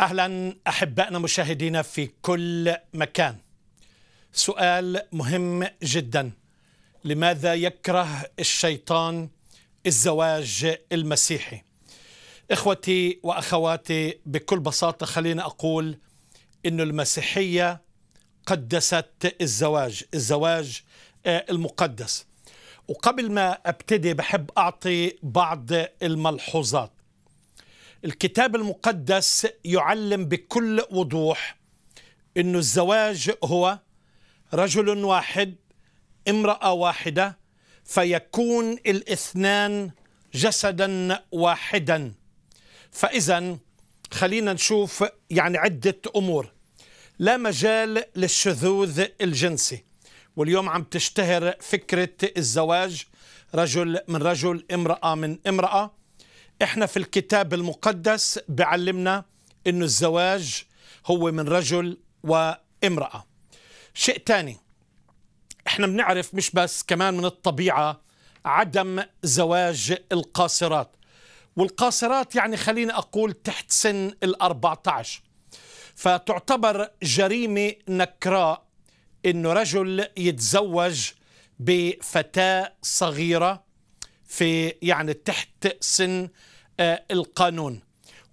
اهلا احبائنا مشاهدينا في كل مكان. سؤال مهم جدا لماذا يكره الشيطان الزواج المسيحي؟ اخوتي واخواتي بكل بساطه خليني اقول انه المسيحيه قدست الزواج، الزواج آه، المقدس. وقبل ما ابتدي بحب اعطي بعض الملحوظات. الكتاب المقدس يعلم بكل وضوح أن الزواج هو رجل واحد امرأة واحدة فيكون الاثنان جسدا واحدا فإذا خلينا نشوف يعني عدة أمور لا مجال للشذوذ الجنسي واليوم عم تشتهر فكرة الزواج رجل من رجل امرأة من امرأة احنا في الكتاب المقدس بعلمنا انه الزواج هو من رجل وامرأة شيء تاني احنا بنعرف مش بس كمان من الطبيعة عدم زواج القاصرات والقاصرات يعني خليني أقول تحت سن الأربعة عشر فتعتبر جريمة نكراء أنه رجل يتزوج بفتاة صغيرة في يعني تحت سن آه، القانون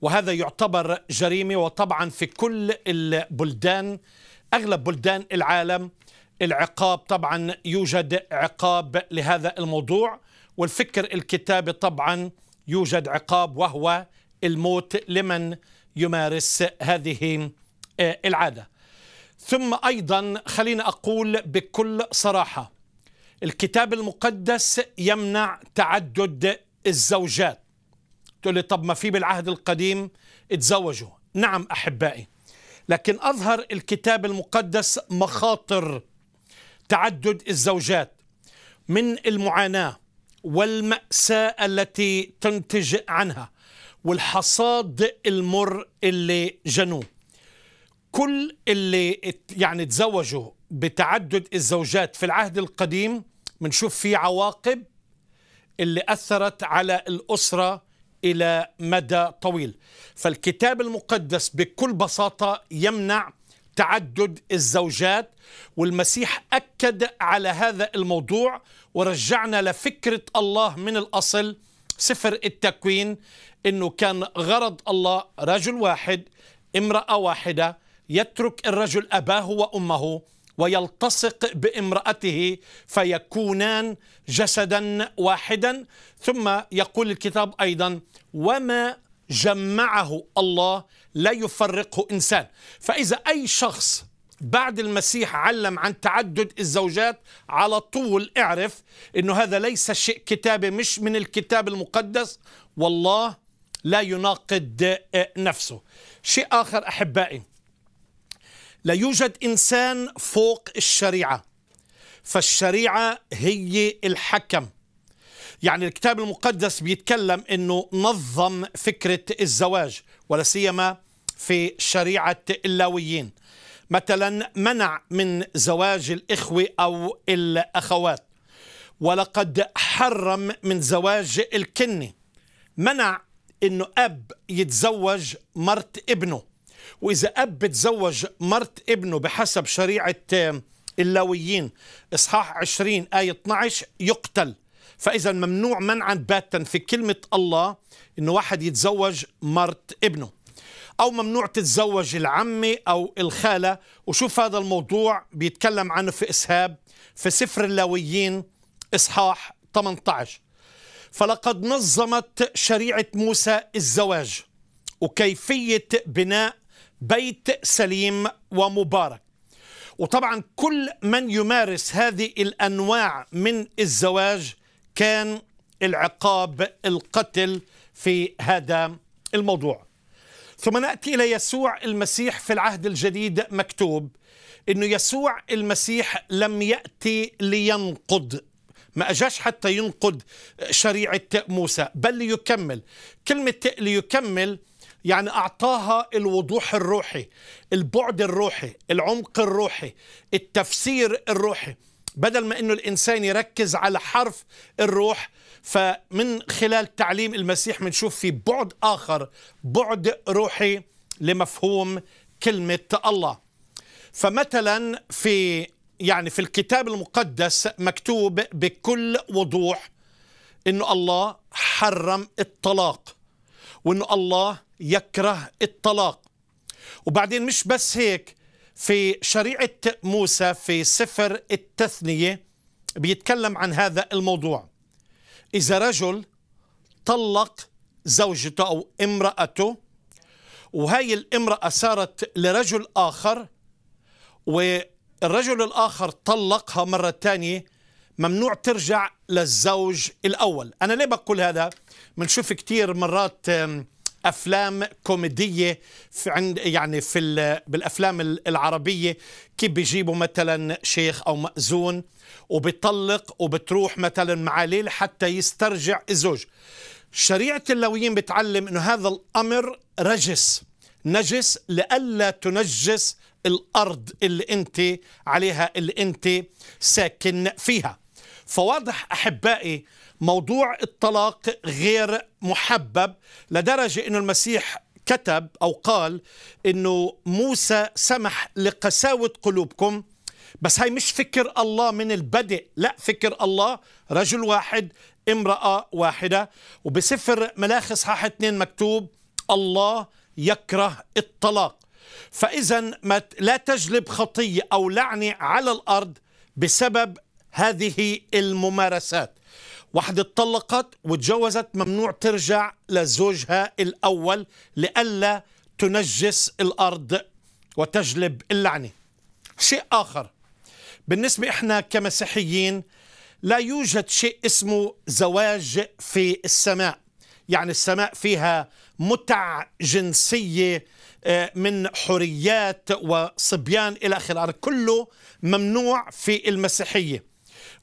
وهذا يعتبر جريمة وطبعا في كل البلدان أغلب بلدان العالم العقاب طبعا يوجد عقاب لهذا الموضوع والفكر الكتابي طبعا يوجد عقاب وهو الموت لمن يمارس هذه آه، العادة ثم أيضا خلينا أقول بكل صراحة الكتاب المقدس يمنع تعدد الزوجات تقول لي طب ما في بالعهد القديم اتزوجوا نعم أحبائي لكن أظهر الكتاب المقدس مخاطر تعدد الزوجات من المعاناة والمأساة التي تنتج عنها والحصاد المر اللي جنوه كل اللي يعني تزوجوا بتعدد الزوجات في العهد القديم بنشوف في عواقب اللي أثرت على الأسرة إلى مدى طويل فالكتاب المقدس بكل بساطة يمنع تعدد الزوجات والمسيح أكد على هذا الموضوع ورجعنا لفكرة الله من الأصل سفر التكوين أنه كان غرض الله رجل واحد امرأة واحدة يترك الرجل أباه وأمه ويلتصق بامرأته فيكونان جسدا واحدا ثم يقول الكتاب أيضا وما جمعه الله لا يفرقه إنسان فإذا أي شخص بعد المسيح علم عن تعدد الزوجات على طول اعرف انه هذا ليس شيء كتابي مش من الكتاب المقدس والله لا يناقض نفسه شيء اخر احبائي لا يوجد إنسان فوق الشريعة فالشريعة هي الحكم يعني الكتاب المقدس بيتكلم أنه نظم فكرة الزواج ولا سيما في شريعة اللاويين مثلا منع من زواج الإخوة أو الأخوات ولقد حرم من زواج الكنة منع أنه أب يتزوج مرت ابنه وإذا أب بتزوج مرت ابنه بحسب شريعة اللاويين إصحاح 20 آية 12 يقتل فإذا ممنوع منعا باتا في كلمة الله إنه واحد يتزوج مرت ابنه أو ممنوع تتزوج العمة أو الخالة وشوف هذا الموضوع بيتكلم عنه في إسهاب في سفر اللاويين إصحاح 18 فلقد نظمت شريعة موسى الزواج وكيفية بناء بيت سليم ومبارك وطبعا كل من يمارس هذه الأنواع من الزواج كان العقاب القتل في هذا الموضوع ثم نأتي إلى يسوع المسيح في العهد الجديد مكتوب أنه يسوع المسيح لم يأتي لينقض ما أجاش حتى ينقض شريعة موسى بل ليكمل كلمة ليكمل يعني أعطاها الوضوح الروحي البعد الروحي العمق الروحي التفسير الروحي بدل ما أنه الإنسان يركز على حرف الروح فمن خلال تعليم المسيح بنشوف في بعد آخر بعد روحي لمفهوم كلمة الله فمثلا في يعني في الكتاب المقدس مكتوب بكل وضوح أنه الله حرم الطلاق وأنه الله يكره الطلاق وبعدين مش بس هيك في شريعة موسى في سفر التثنية بيتكلم عن هذا الموضوع إذا رجل طلق زوجته أو امرأته وهي الامرأة صارت لرجل آخر والرجل الآخر طلقها مرة ثانية ممنوع ترجع للزوج الأول أنا ليه بقول هذا؟ بنشوف كتير مرات افلام كوميديه في عند يعني في بالافلام العربيه كيف بيجيبوا مثلا شيخ او مأذون وبيطلق وبتروح مثلا مع ليل حتى يسترجع الزوج شريعه اللويين بتعلم انه هذا الامر رجس نجس لئلا تنجس الارض اللي انت عليها اللي انت ساكن فيها فواضح أحبائي موضوع الطلاق غير محبب لدرجة أن المسيح كتب أو قال أنه موسى سمح لقساوة قلوبكم بس هاي مش فكر الله من البدء لا فكر الله رجل واحد امرأة واحدة وبسفر ملاخي صحاح 2 مكتوب الله يكره الطلاق فإذا لا تجلب خطية أو لعنة على الأرض بسبب هذه الممارسات واحدة طلقت وتجوزت ممنوع ترجع لزوجها الأول لئلا تنجس الأرض وتجلب اللعنة شيء آخر بالنسبة إحنا كمسيحيين لا يوجد شيء اسمه زواج في السماء يعني السماء فيها متع جنسية آه، من حريات وصبيان إلى آخره كله ممنوع في المسيحية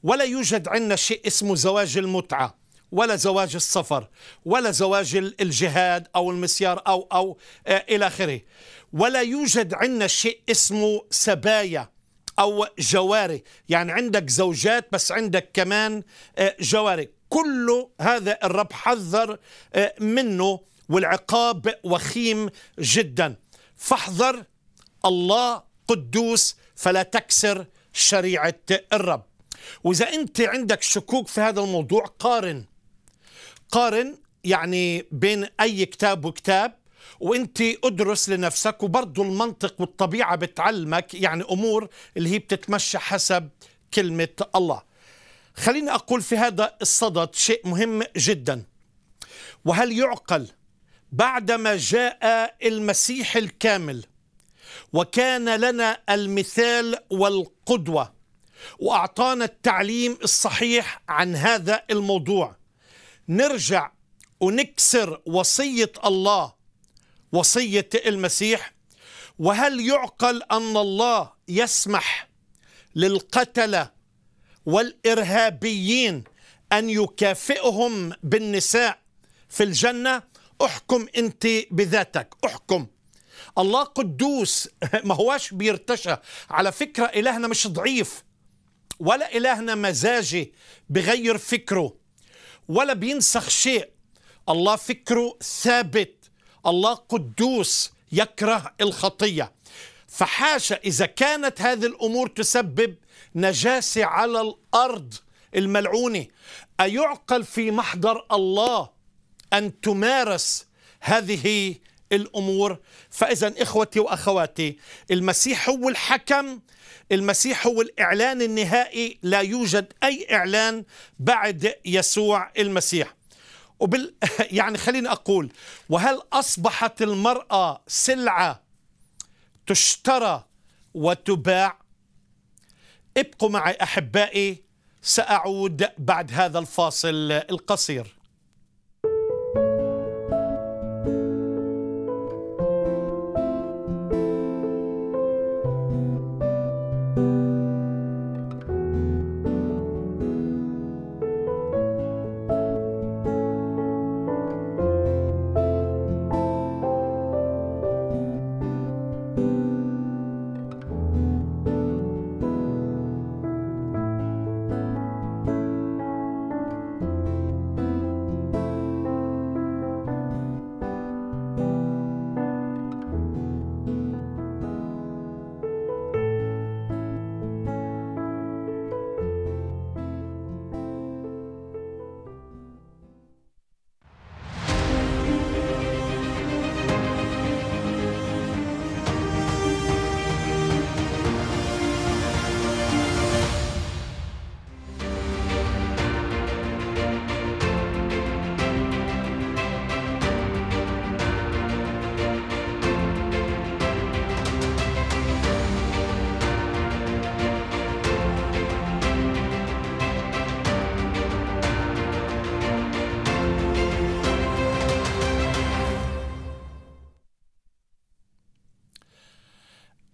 ولا يوجد عندنا شيء اسمه زواج المتعة ولا زواج السفر ولا زواج الجهاد أو المسيار أو أو آه، إلى آخره ولا يوجد عندنا شيء اسمه سبايا أو جواري يعني عندك زوجات بس عندك كمان آه، جواري كل هذا الرب حذر آه، منه والعقاب وخيم جدا فاحذر الله قدوس فلا تكسر شريعة الرب واذا انت عندك شكوك في هذا الموضوع قارن قارن يعني بين اي كتاب وكتاب وانت ادرس لنفسك وبرضه المنطق والطبيعه بتعلمك يعني امور اللي هي بتتمشى حسب كلمه الله خليني اقول في هذا الصدد شيء مهم جدا وهل يعقل بعدما جاء المسيح الكامل وكان لنا المثال والقدوه واعطانا التعليم الصحيح عن هذا الموضوع نرجع ونكسر وصيه الله وصيه المسيح وهل يعقل ان الله يسمح للقتله والارهابيين ان يكافئهم بالنساء في الجنه احكم انت بذاتك احكم الله قدوس ما هواش بيرتشى على فكره الهنا مش ضعيف ولا إلهنا مزاجي بغير فكره ولا بينسخ شيء الله فكره ثابت الله قدوس يكره الخطية فحاشا إذا كانت هذه الأمور تسبب نجاسة على الأرض الملعونة أيعقل في محضر الله أن تمارس هذه الأمور فإذا إخوتي وأخواتي المسيح هو الحكم المسيح هو الإعلان النهائي لا يوجد أي إعلان بعد يسوع المسيح وبال يعني خليني أقول وهل أصبحت المرأة سلعة تشترى وتباع ابقوا معي أحبائي سأعود بعد هذا الفاصل القصير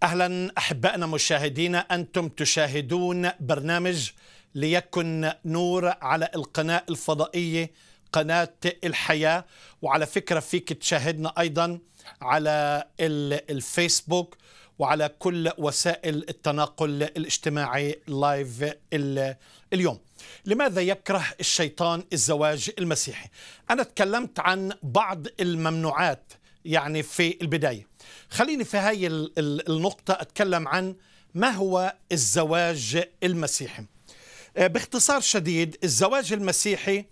اهلا احبائنا مشاهدينا انتم تشاهدون برنامج ليكن نور على القناه الفضائيه قناه الحياه وعلى فكره فيك تشاهدنا ايضا على الفيسبوك وعلى كل وسائل التناقل الاجتماعي لايف اليوم لماذا يكره الشيطان الزواج المسيحي انا تكلمت عن بعض الممنوعات يعني في البداية خليني في هاي النقطة أتكلم عن ما هو الزواج المسيحي آه، باختصار شديد الزواج المسيحي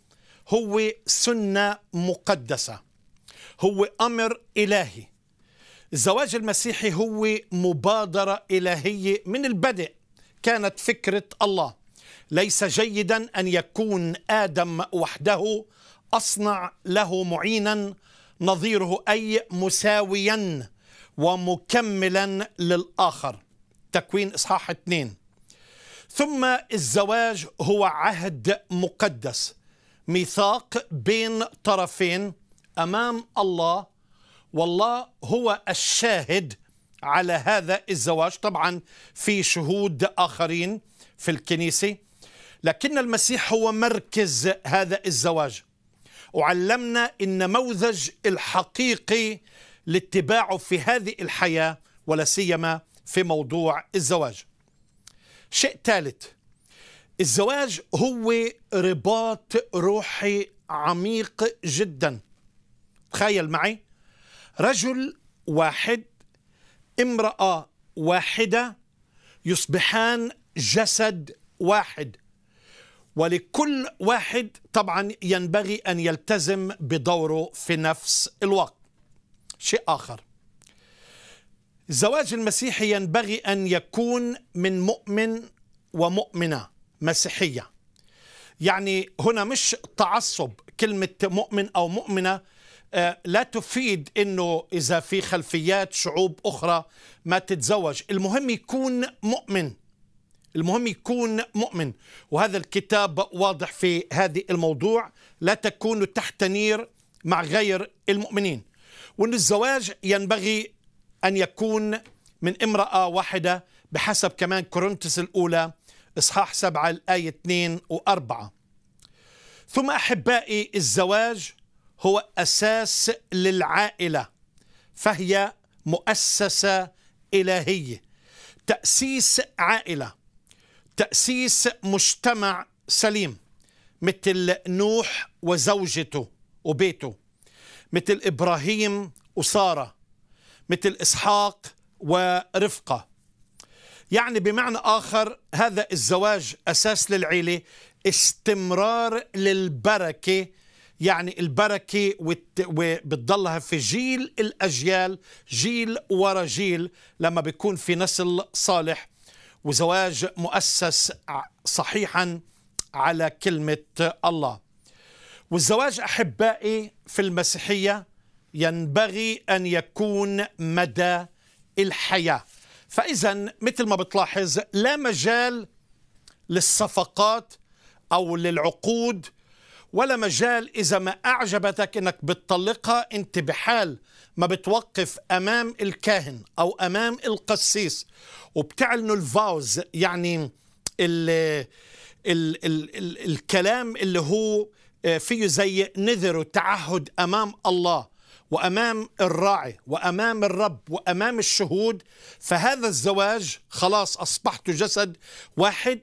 هو سنة مقدسة هو أمر إلهي الزواج المسيحي هو مبادرة إلهية من البدء كانت فكرة الله ليس جيدا أن يكون آدم وحده أصنع له معينا نظيره أي مساويا ومكملا للآخر تكوين إصحاح 2 ثم الزواج هو عهد مقدس ميثاق بين طرفين أمام الله والله هو الشاهد على هذا الزواج طبعا في شهود آخرين في الكنيسة لكن المسيح هو مركز هذا الزواج وعلمنا النموذج الحقيقي لاتباعه في هذه الحياة ولا سيما في موضوع الزواج شيء ثالث الزواج هو رباط روحي عميق جدا تخيل معي رجل واحد امرأة واحدة يصبحان جسد واحد ولكل واحد طبعا ينبغي أن يلتزم بدوره في نفس الوقت شيء آخر الزواج المسيحي ينبغي أن يكون من مؤمن ومؤمنة مسيحية يعني هنا مش تعصب كلمة مؤمن أو مؤمنة آه، لا تفيد أنه إذا في خلفيات شعوب أخرى ما تتزوج المهم يكون مؤمن المهم يكون مؤمن وهذا الكتاب واضح في هذه الموضوع لا تكونوا تحت نير مع غير المؤمنين وأن الزواج ينبغي أن يكون من امرأة واحدة بحسب كمان كورنثس الأولى إصحاح 7 الآية 2 وأربعة ثم أحبائي الزواج هو أساس للعائلة فهي مؤسسة إلهية تأسيس عائلة تأسيس مجتمع سليم مثل نوح وزوجته وبيته مثل إبراهيم وسارة مثل إسحاق ورفقة يعني بمعنى آخر هذا الزواج أساس للعيلة استمرار للبركة يعني البركة وبتضلها في جيل الأجيال جيل ورا جيل لما بيكون في نسل صالح وزواج مؤسس صحيحا على كلمة الله والزواج أحبائي في المسيحية ينبغي أن يكون مدى الحياة فإذا مثل ما بتلاحظ لا مجال للصفقات أو للعقود ولا مجال إذا ما أعجبتك إنك بتطلقها أنت بحال ما بتوقف أمام الكاهن أو أمام القسيس وبتعلنوا الفاوز يعني الـ الـ الـ الـ الكلام اللي هو آه، فيه زي نذر وتعهد أمام الله وامام الراعي وامام الرب وامام الشهود فهذا الزواج خلاص اصبحت جسد واحد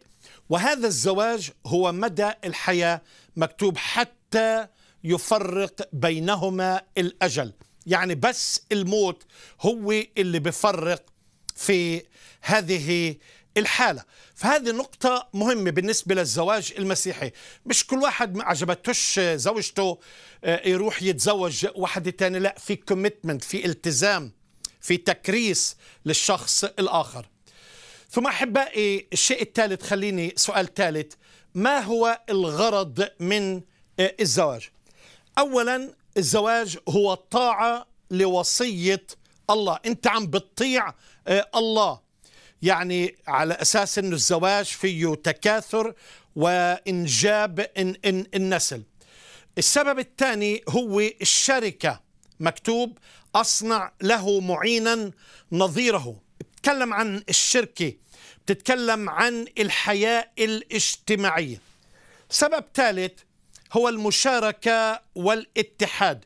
وهذا الزواج هو مدى الحياه مكتوب حتى يفرق بينهما الأجل يعني بس الموت هو اللي بفرق في هذه الحالة فهذه نقطة مهمة بالنسبة للزواج المسيحي مش كل واحد ما عجبتوش زوجته آه، يروح يتزوج واحدة ثانيه لا في كوميتمنت في التزام في تكريس للشخص الآخر ثم أحبائي الشيء الثالث خليني سؤال ثالث ما هو الغرض من آه، الزواج اولا الزواج هو الطاعه لوصيه الله انت عم بتطيع آه، الله يعني على اساس انه الزواج فيه تكاثر وانجاب النسل السبب الثاني هو الشركه مكتوب اصنع له معينا نظيره تكلم عن الشركه تتكلم عن الحياة الاجتماعية سبب ثالث هو المشاركة والاتحاد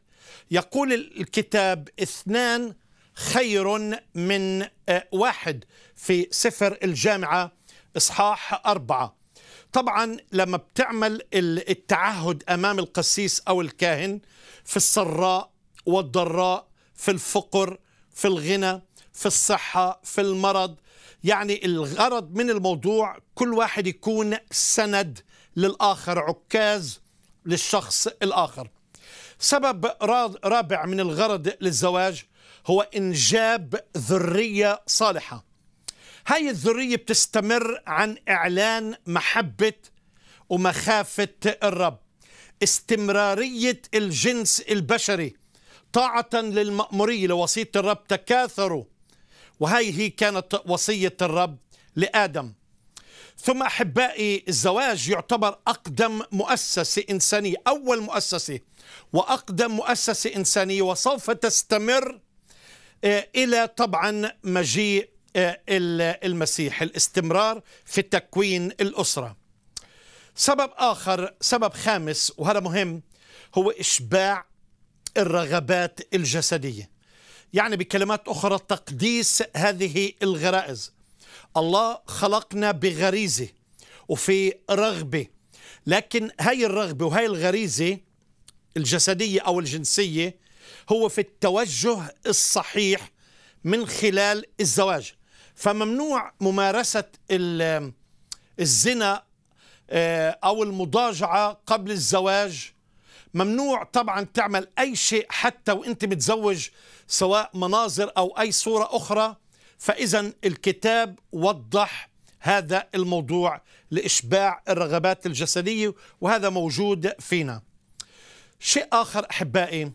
يقول الكتاب اثنان خير من آه، واحد في سفر الجامعة إصحاح أربعة طبعا لما بتعمل التعهد أمام القسيس أو الكاهن في السراء والضراء في الفقر في الغنى في الصحة في المرض يعني الغرض من الموضوع كل واحد يكون سند للآخر عكاز للشخص الآخر سبب رابع من الغرض للزواج هو إنجاب ذرية صالحة هاي الذرية بتستمر عن إعلان محبة ومخافة الرب استمرارية الجنس البشري طاعة للمأمورية لوصية الرب تكاثروا وهي هي كانت وصية الرب لآدم ثم أحبائي الزواج يعتبر أقدم مؤسسة إنسانية أول مؤسسة وأقدم مؤسسة إنسانية وسوف تستمر آه، إلى طبعا مجيء آه، المسيح الاستمرار في تكوين الأسرة سبب آخر سبب خامس وهذا مهم هو إشباع الرغبات الجسدية يعني بكلمات أخرى تقديس هذه الغرائز الله خلقنا بغريزة وفي رغبة لكن هاي الرغبة وهاي الغريزة الجسدية أو الجنسية هو في التوجه الصحيح من خلال الزواج فممنوع ممارسة الزنا آه، أو المضاجعة قبل الزواج ممنوع طبعا تعمل أي شيء حتى وأنت متزوج سواء مناظر أو أي صورة أخرى فإذا الكتاب وضح هذا الموضوع لإشباع الرغبات الجسدية وهذا موجود فينا شيء آخر أحبائي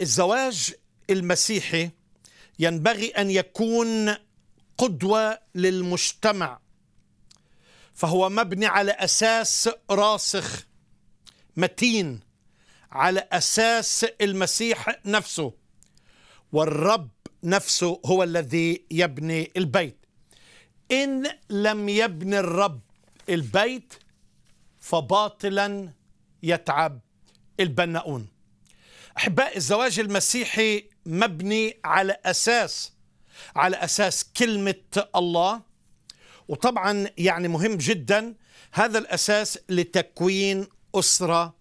الزواج المسيحي ينبغي أن يكون قدوة للمجتمع فهو مبني على أساس راسخ متين على اساس المسيح نفسه والرب نفسه هو الذي يبني البيت ان لم يبني الرب البيت فباطلا يتعب البناؤون احباء الزواج المسيحي مبني على اساس على اساس كلمه الله وطبعا يعني مهم جدا هذا الاساس لتكوين اسره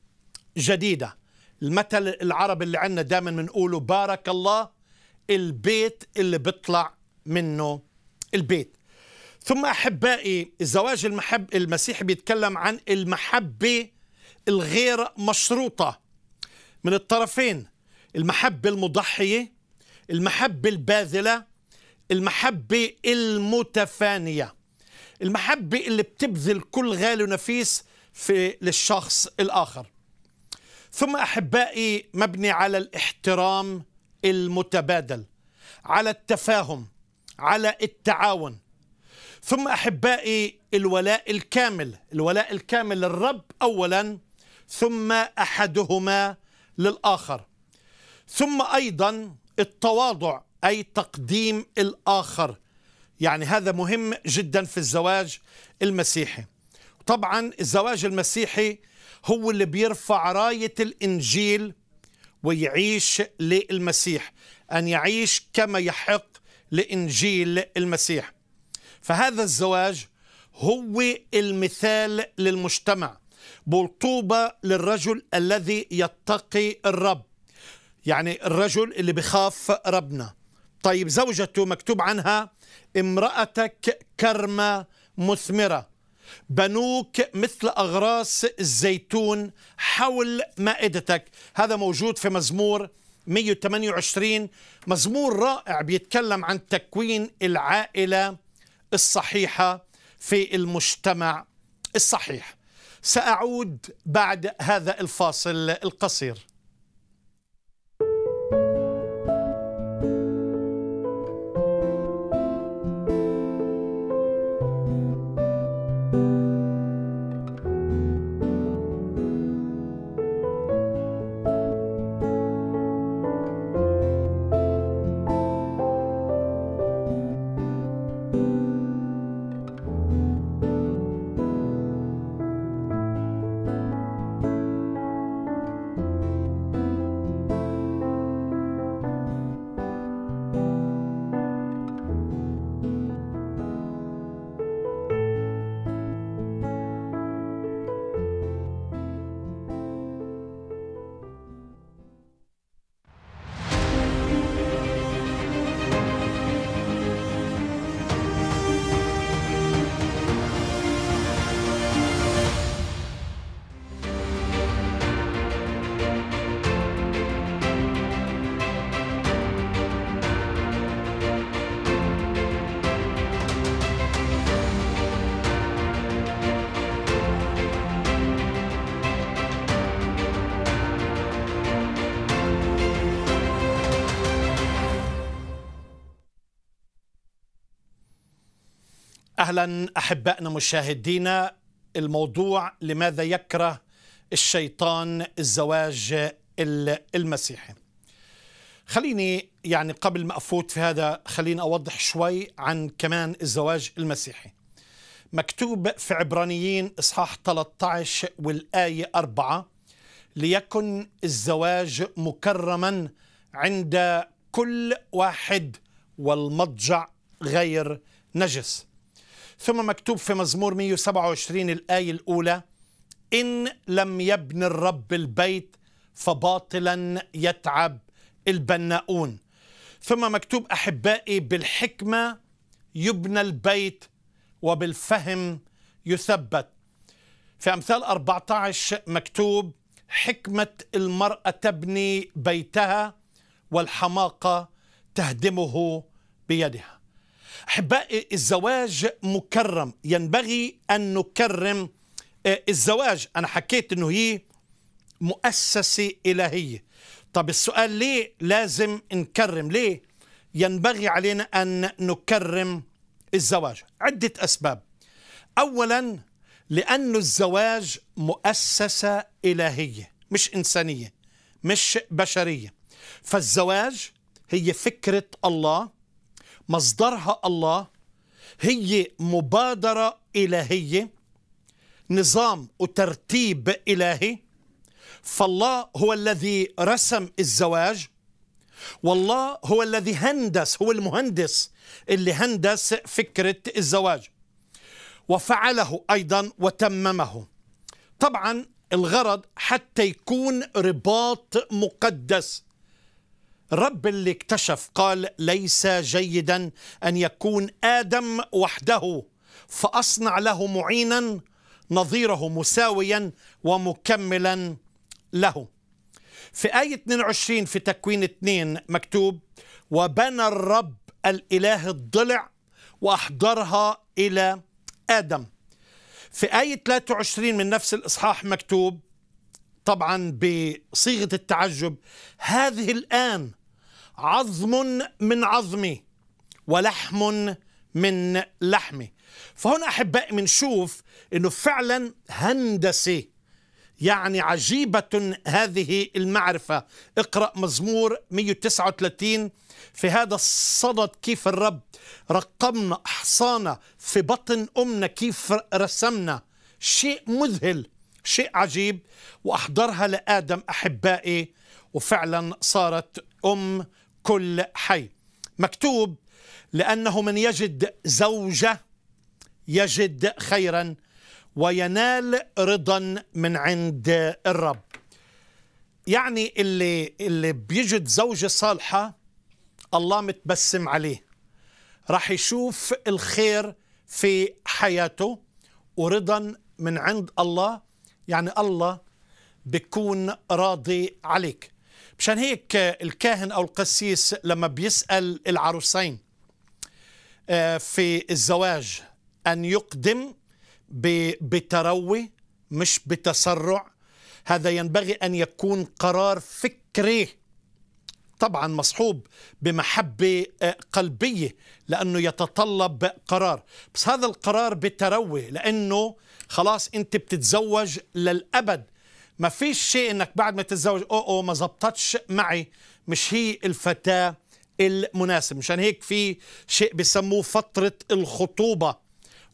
جديده المثل العربي اللي عندنا دائما بنقوله بارك الله البيت اللي بيطلع منه البيت ثم احبائي الزواج المحب المسيحي بيتكلم عن المحبه الغير مشروطه من الطرفين المحبه المضحيه المحبه الباذله المحبه المتفانيه المحبه اللي بتبذل كل غالي ونفيس في للشخص الاخر ثم احبائي مبني على الاحترام المتبادل على التفاهم على التعاون ثم احبائي الولاء الكامل الولاء الكامل للرب اولا ثم احدهما للاخر ثم ايضا التواضع اي تقديم الاخر يعني هذا مهم جدا في الزواج المسيحي طبعا الزواج المسيحي هو اللي بيرفع راية الإنجيل ويعيش للمسيح أن يعيش كما يحق لإنجيل المسيح فهذا الزواج هو المثال للمجتمع بلطوبة للرجل الذي يتقي الرب يعني الرجل اللي بخاف ربنا طيب زوجته مكتوب عنها امرأتك كرمة مثمرة بنوك مثل أغراس الزيتون حول مائدتك هذا موجود في مزمور 128 مزمور رائع بيتكلم عن تكوين العائلة الصحيحة في المجتمع الصحيح سأعود بعد هذا الفاصل القصير اهلا احبائنا مشاهدينا الموضوع لماذا يكره الشيطان الزواج المسيحي خليني يعني قبل ما افوت في هذا خليني اوضح شوي عن كمان الزواج المسيحي مكتوب في عبرانيين اصحاح 13 والايه 4 ليكن الزواج مكرما عند كل واحد والمضجع غير نجس ثم مكتوب في مزمور 127 الآية الأولى إن لم يبن الرب البيت فباطلا يتعب البناؤون ثم مكتوب أحبائي بالحكمة يبنى البيت وبالفهم يثبت في أمثال 14 مكتوب حكمة المرأة تبني بيتها والحماقة تهدمه بيدها أحبائي الزواج مكرم ينبغي أن نكرم آه، الزواج أنا حكيت أنه هي مؤسسة إلهية طب السؤال ليه لازم نكرم ليه ينبغي علينا أن نكرم الزواج عدة أسباب أولا لأن الزواج مؤسسة إلهية مش إنسانية مش بشرية فالزواج هي فكرة الله مصدرها الله هي مبادرة إلهية نظام وترتيب إلهي فالله هو الذي رسم الزواج والله هو الذي هندس هو المهندس اللي هندس فكرة الزواج وفعله أيضا وتممه طبعا الغرض حتى يكون رباط مقدس الرب اللي اكتشف قال ليس جيدا أن يكون آدم وحده فأصنع له معينا نظيره مساويا ومكملا له في آية 22 في تكوين 2 مكتوب وبنى الرب الإله الضلع وأحضرها إلى آدم في آية 23 من نفس الإصحاح مكتوب طبعا بصيغة التعجب هذه الآن عظم من عظمي ولحم من لحمي فهنا أحبائي بنشوف أنه فعلا هندسة يعني عجيبة هذه المعرفة اقرأ مزمور 139 في هذا الصدد كيف الرب رقمنا أحصانا في بطن أمنا كيف رسمنا شيء مذهل شيء عجيب وأحضرها لآدم أحبائي وفعلا صارت أم كل حي مكتوب لأنه من يجد زوجة يجد خيرا وينال رضا من عند الرب يعني اللي اللي بيجد زوجة صالحة الله متبسم عليه راح يشوف الخير في حياته ورضا من عند الله يعني الله بيكون راضي عليك مشان هيك آه، الكاهن أو القسيس لما بيسأل العروسين آه، في الزواج أن يقدم بتروي مش بتسرع هذا ينبغي أن يكون قرار فكري طبعا مصحوب بمحبة آه، قلبية لأنه يتطلب قرار بس هذا القرار بتروي لأنه خلاص أنت بتتزوج للأبد ما فيش شيء انك بعد ما تتزوج او او ما زبطتش معي مش هي الفتاه المناسب مشان هيك في شيء بسموه فتره الخطوبه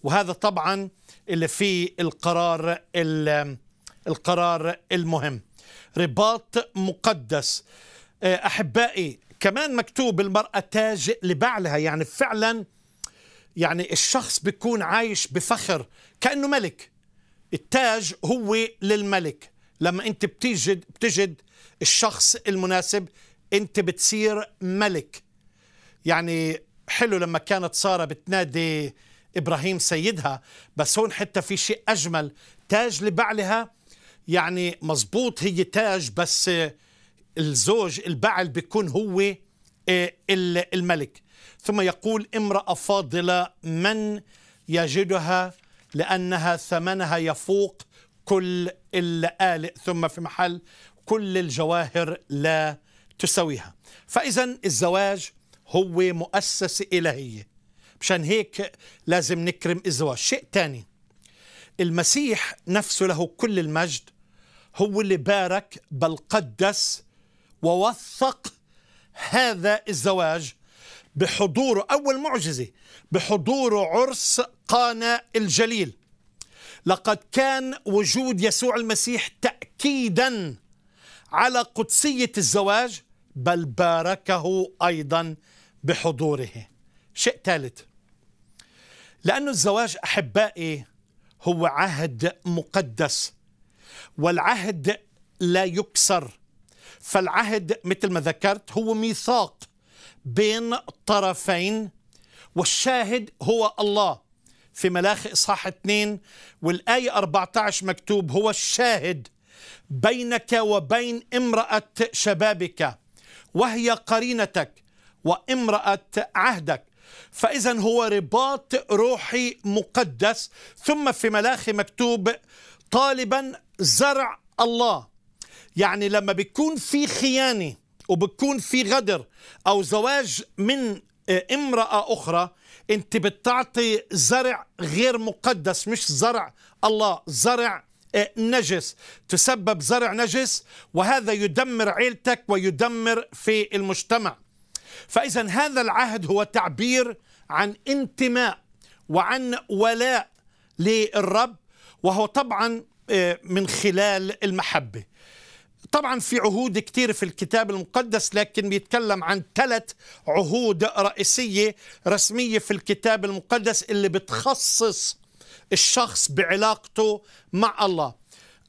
وهذا طبعا اللي فيه القرار القرار المهم رباط مقدس آه، احبائي كمان مكتوب المراه تاج لبعلها يعني فعلا يعني الشخص بيكون عايش بفخر كانه ملك التاج هو للملك لما انت بتجد بتجد الشخص المناسب انت بتصير ملك يعني حلو لما كانت ساره بتنادي ابراهيم سيدها بس هون حتى في شيء اجمل تاج لبعلها يعني مزبوط هي تاج بس الزوج البعل بيكون هو آه، الملك ثم يقول امرأة فاضلة من يجدها لأنها ثمنها يفوق كل إلا ثم في محل كل الجواهر لا تساويها فإذا الزواج هو مؤسسة إلهية مشان هيك لازم نكرم الزواج شيء تاني المسيح نفسه له كل المجد هو اللي بارك بل قدس ووثق هذا الزواج بحضوره أول معجزة بحضوره عرس قانا الجليل لقد كان وجود يسوع المسيح تأكيدا على قدسية الزواج بل باركه أيضا بحضوره شيء ثالث لأن الزواج أحبائي هو عهد مقدس والعهد لا يكسر فالعهد مثل ما ذكرت هو ميثاق بين طرفين والشاهد هو الله في ملاخي إصحاح 2 والآية 14 مكتوب هو الشاهد بينك وبين امرأة شبابك وهي قرينتك وامرأة عهدك فإذا هو رباط روحي مقدس ثم في ملاخي مكتوب طالبا زرع الله يعني لما بيكون في خيانة وبكون في غدر أو زواج من امرأة أخرى انت بتعطي زرع غير مقدس مش زرع الله زرع آه، نجس تسبب زرع نجس وهذا يدمر عيلتك ويدمر في المجتمع فاذا هذا العهد هو تعبير عن انتماء وعن ولاء للرب وهو طبعا آه، من خلال المحبه طبعا في عهود كثير في الكتاب المقدس لكن بيتكلم عن ثلاث عهود رئيسية رسمية في الكتاب المقدس اللي بتخصص الشخص بعلاقته مع الله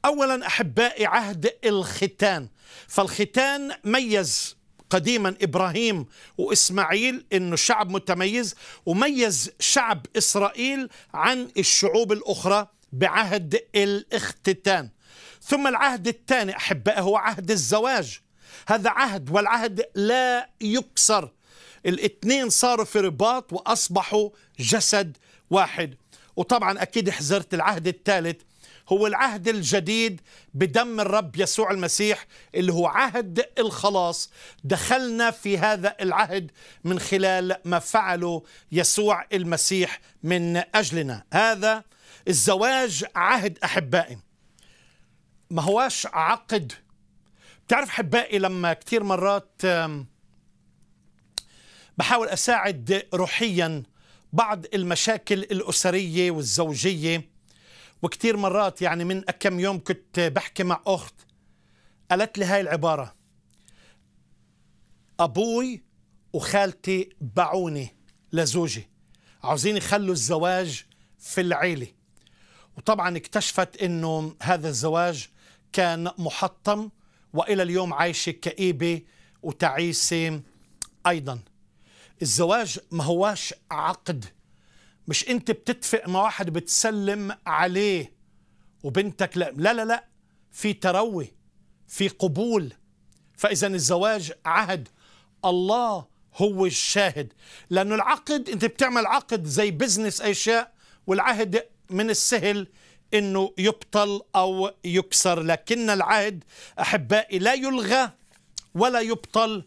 أولا أحبائي عهد الختان فالختان ميز قديما ابراهيم واسماعيل انه شعب متميز وميز شعب اسرائيل عن الشعوب الاخرى بعهد الاختتان ثم العهد الثاني أحبائي هو عهد الزواج هذا عهد والعهد لا يكسر الاثنين صاروا في رباط وأصبحوا جسد واحد وطبعا أكيد حزرت العهد الثالث هو العهد الجديد بدم الرب يسوع المسيح اللي هو عهد الخلاص دخلنا في هذا العهد من خلال ما فعله يسوع المسيح من أجلنا هذا الزواج عهد أحبائي ما هواش عقد بتعرف حبائي لما كتير مرات بحاول أساعد روحيا بعض المشاكل الأسرية والزوجية وكتير مرات يعني من كم يوم كنت بحكي مع أخت قالت لي هاي العبارة أبوي وخالتي باعوني لزوجي عاوزين يخلوا الزواج في العيلة وطبعا اكتشفت أنه هذا الزواج كان محطم والى اليوم عايشه كئيبه وتعيسه ايضا الزواج ما هواش عقد مش انت بتتفق مع واحد بتسلم عليه وبنتك لا لا لا, لا. في تروي في قبول فاذا الزواج عهد الله هو الشاهد لانه العقد انت بتعمل عقد زي بزنس اشياء والعهد من السهل أنه يبطل أو يكسر لكن العهد أحبائي لا يلغى ولا يبطل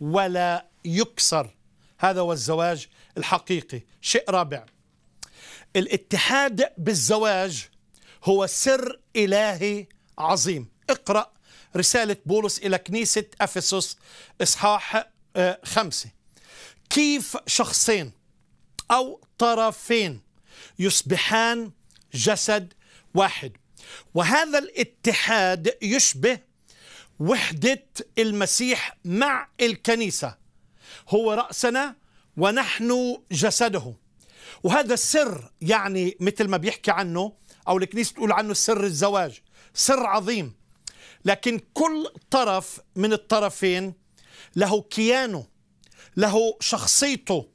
ولا يكسر هذا هو الزواج الحقيقي شيء رابع الاتحاد بالزواج هو سر إلهي عظيم اقرأ رسالة بولس إلى كنيسة أفسس إصحاح آه، خمسة كيف شخصين أو طرفين يصبحان جسد واحد وهذا الاتحاد يشبه وحدة المسيح مع الكنيسة هو رأسنا ونحن جسده وهذا السر يعني مثل ما بيحكي عنه أو الكنيسة تقول عنه سر الزواج سر عظيم لكن كل طرف من الطرفين له كيانه له شخصيته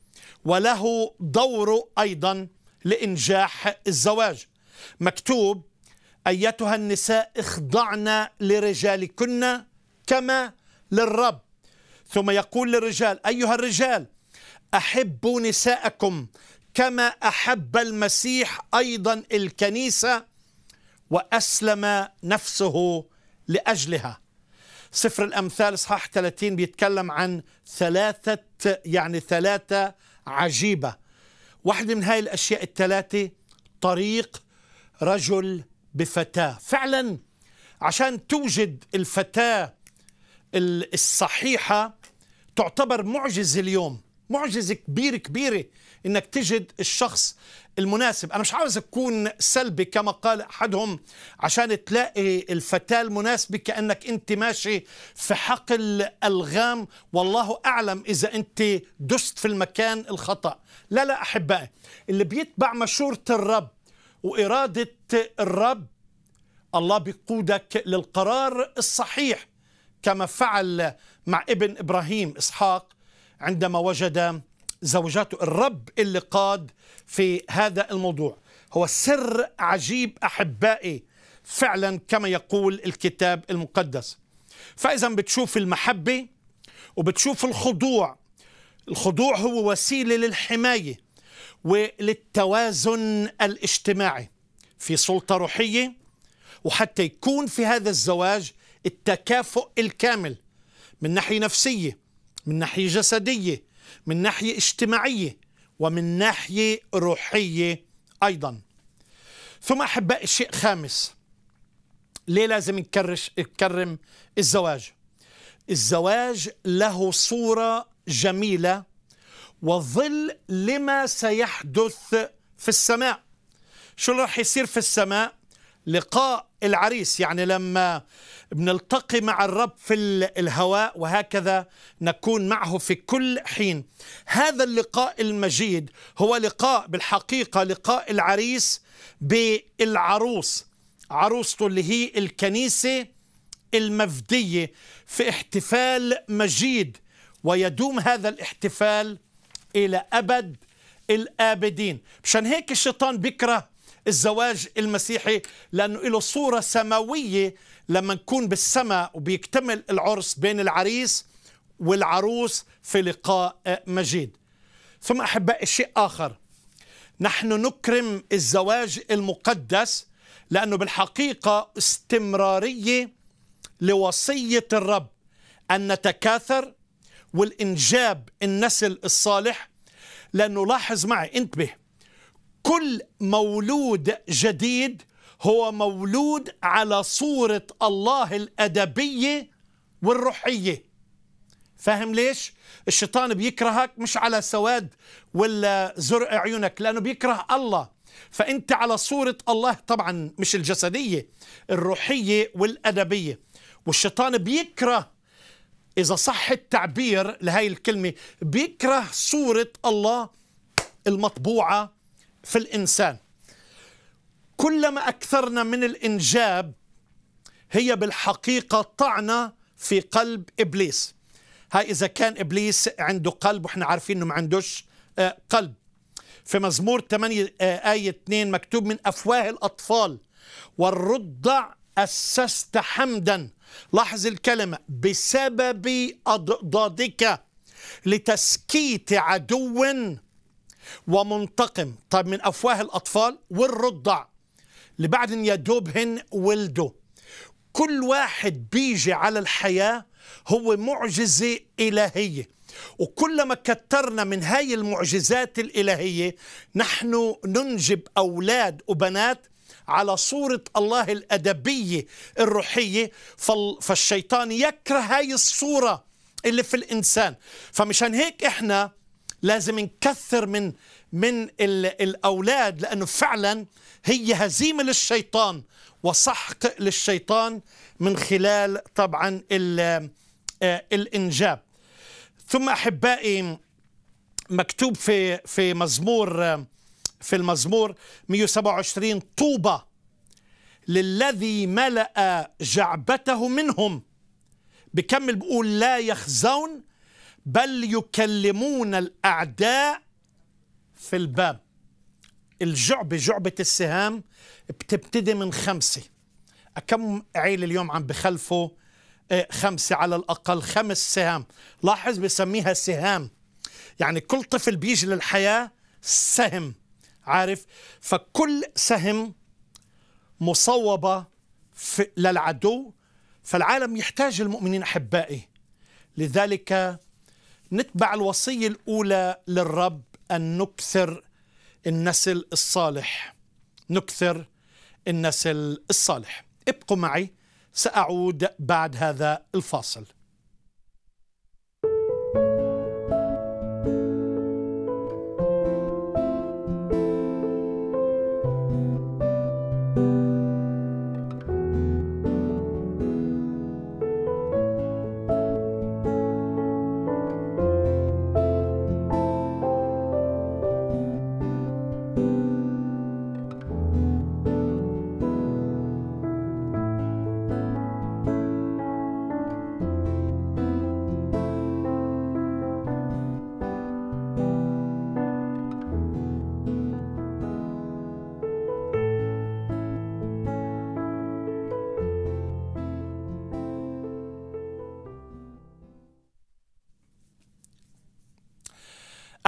وله دوره أيضا لإنجاح الزواج مكتوب أيتها النساء اخضعن لرجالكن كما للرب ثم يقول للرجال أيها الرجال أحبوا نساءكم كما أحب المسيح أيضا الكنيسة وأسلم نفسه لأجلها سفر الأمثال صحاح 30 بيتكلم عن ثلاثة يعني ثلاثة عجيبة واحدة من هاي الأشياء الثلاثة طريق رجل بفتاه فعلا عشان توجد الفتاه الصحيحه تعتبر معجزه اليوم معجزه كبيره كبيره انك تجد الشخص المناسب انا مش عاوز اكون سلبي كما قال احدهم عشان تلاقي الفتاه المناسبه كانك انت ماشي في حقل الغام والله اعلم اذا انت دست في المكان الخطا لا لا احبائي اللي بيتبع مشوره الرب وإرادة الرب الله بيقودك للقرار الصحيح كما فعل مع ابن إبراهيم إسحاق عندما وجد زوجاته الرب اللي قاد في هذا الموضوع هو سر عجيب أحبائي فعلا كما يقول الكتاب المقدس فإذا بتشوف المحبة وبتشوف الخضوع الخضوع هو وسيلة للحماية وللتوازن الاجتماعي في سلطة روحية وحتى يكون في هذا الزواج التكافؤ الكامل من ناحية نفسية من ناحية جسدية من ناحية اجتماعية ومن ناحية روحية أيضا ثم أحباء شيء خامس ليه لازم نكرش نكرم الزواج الزواج له صورة جميلة وظل لما سيحدث في السماء شو اللي راح يصير في السماء لقاء العريس يعني لما بنلتقي مع الرب في الهواء وهكذا نكون معه في كل حين هذا اللقاء المجيد هو لقاء بالحقيقة لقاء العريس بالعروس عروسته اللي هي الكنيسة المفدية في احتفال مجيد ويدوم هذا الاحتفال إلى أبد الآبدين مشان هيك الشيطان بيكره الزواج المسيحي لأنه له صورة سماوية لما نكون بالسماء وبيكتمل العرس بين العريس والعروس في لقاء مجيد ثم أحبائي شيء آخر نحن نكرم الزواج المقدس لأنه بالحقيقة استمرارية لوصية الرب أن نتكاثر والإنجاب النسل الصالح لأنه لاحظ معي انتبه كل مولود جديد هو مولود على صورة الله الأدبية والروحية فاهم ليش؟ الشيطان بيكرهك مش على سواد ولا زرق عيونك لأنه بيكره الله فأنت على صورة الله طبعا مش الجسدية الروحية والأدبية والشيطان بيكره إذا صح التعبير لهي الكلمة بيكره صورة الله المطبوعة في الإنسان كلما أكثرنا من الإنجاب هي بالحقيقة طعنة في قلب إبليس هاي إذا كان إبليس عنده قلب وإحنا عارفين إنه ما عندوش آه، قلب في مزمور 8 آه، آية 2 مكتوب من أفواه الأطفال والرضع أسست حمدا لاحظ الكلمة بسبب أضدادك لتسكيت عدو ومنتقم طيب من أفواه الأطفال والرضع لبعد يدوبهن ولده كل واحد بيجي على الحياة هو معجزة إلهية وكلما كترنا من هاي المعجزات الإلهية نحن ننجب أولاد وبنات على صورة الله الأدبية الروحية فالشيطان يكره هاي الصورة اللي في الإنسان فمشان هيك إحنا لازم نكثر من من الأولاد لأنه فعلا هي هزيمة للشيطان وسحق للشيطان من خلال طبعا آه، الإنجاب ثم أحبائي مكتوب في في مزمور آه، في المزمور 127 طوبى للذي ملأ جعبته منهم بكمل بقول لا يخزون بل يكلمون الأعداء في الباب الجعبة جعبة السهام بتبتدي من خمسة كم عيلة اليوم عم بخلفوا آه، خمسة على الأقل خمس سهام لاحظ بسميها سهام يعني كل طفل بيجي للحياة سهم عارف فكل سهم مصوبة في للعدو فالعالم يحتاج المؤمنين أحبائي لذلك نتبع الوصية الأولى للرب أن نكثر النسل الصالح نكثر النسل الصالح ابقوا معي سأعود بعد هذا الفاصل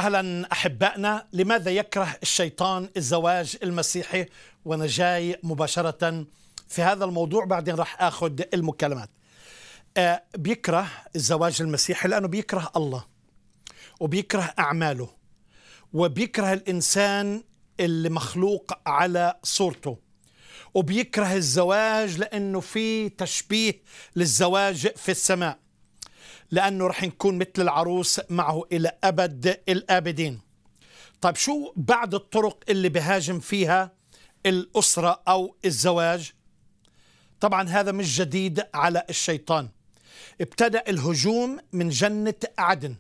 اهلا احبائنا لماذا يكره الشيطان الزواج المسيحي وانا جاي مباشره في هذا الموضوع بعدين راح اخذ المكالمات آه، بيكره الزواج المسيحي لانه بيكره الله وبيكره اعماله وبيكره الانسان اللي مخلوق على صورته وبيكره الزواج لانه في تشبيه للزواج في السماء لأنه رح نكون مثل العروس معه إلى أبد الآبدين طيب شو بعد الطرق اللي بهاجم فيها الأسرة أو الزواج طبعا هذا مش جديد على الشيطان ابتدأ الهجوم من جنة عدن